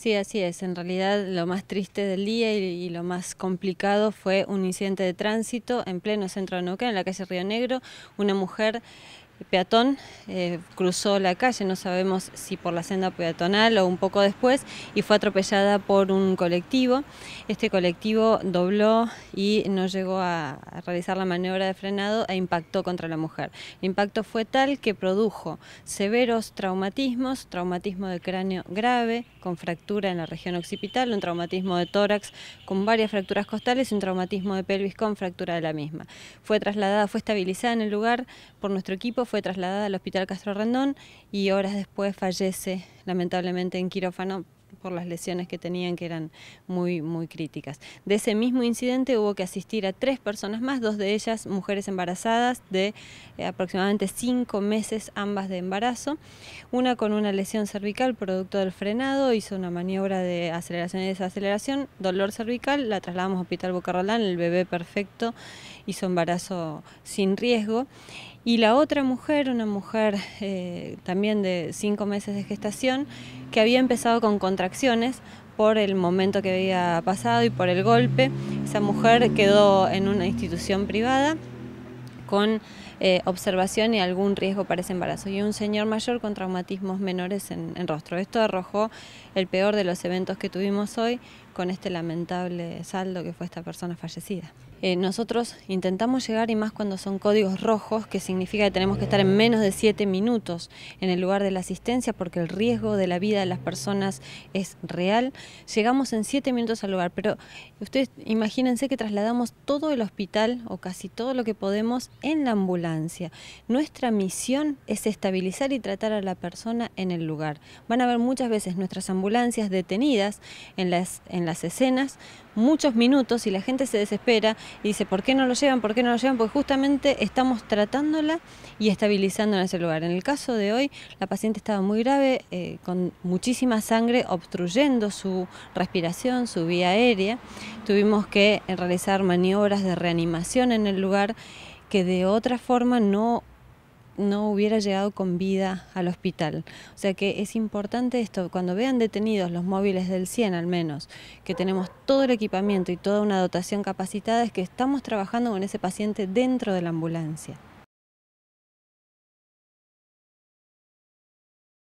Sí, así es. En realidad lo más triste del día y, lo más complicado fue un incidente de tránsito en pleno centro de Neuquén, en la calle Río Negro. Una mujer peatón eh, cruzó la calle, no sabemos si por la senda peatonal o un poco después, y fue atropellada por un colectivo. Este colectivo dobló y no llegó a, a realizar la maniobra de frenado e impactó contra la mujer. El impacto fue tal que produjo severos traumatismos, traumatismo de cráneo grave, con fractura en la región occipital, un traumatismo de tórax con varias fracturas costales y un traumatismo de pelvis con fractura de la misma. Fue trasladada, fue estabilizada en el lugar por nuestro equipo, fue trasladada al Hospital Castro Rendón y horas después fallece lamentablemente en quirófano por las lesiones que tenían que eran muy, muy críticas. De ese mismo incidente hubo que asistir a tres personas más, dos de ellas mujeres embarazadas de eh, aproximadamente cinco meses ambas de embarazo, una con una lesión cervical producto del frenado, hizo una maniobra de aceleración y desaceleración, dolor cervical, la trasladamos al Hospital Boca el bebé perfecto hizo embarazo sin riesgo y la otra mujer, una mujer eh, también de cinco meses de gestación, que había empezado con contracciones por el momento que había pasado y por el golpe. Esa mujer quedó en una institución privada con eh, observación y algún riesgo para ese embarazo. Y un señor mayor con traumatismos menores en, en rostro. Esto arrojó el peor de los eventos que tuvimos hoy, con este lamentable saldo que fue esta persona fallecida. Eh, nosotros intentamos llegar y más cuando son códigos rojos, que significa que tenemos que estar en menos de siete minutos en el lugar de la asistencia porque el riesgo de la vida de las personas es real. Llegamos en siete minutos al lugar, pero ustedes imagínense que trasladamos todo el hospital o casi todo lo que podemos en la ambulancia. Nuestra misión es estabilizar y tratar a la persona en el lugar. Van a ver muchas veces nuestras ambulancias detenidas en las, en las escenas muchos minutos y la gente se desespera y dice, ¿por qué no lo llevan? ¿Por qué no lo llevan? Porque justamente estamos tratándola y estabilizando en ese lugar. En el caso de hoy, la paciente estaba muy grave, eh, con muchísima sangre obstruyendo su respiración, su vía aérea. Tuvimos que realizar maniobras de reanimación en el lugar que de otra forma no no hubiera llegado con vida al hospital. O sea que es importante esto, cuando vean detenidos los móviles del 100 al menos, que tenemos todo el equipamiento y toda una dotación capacitada, es que estamos trabajando con ese paciente dentro de la ambulancia.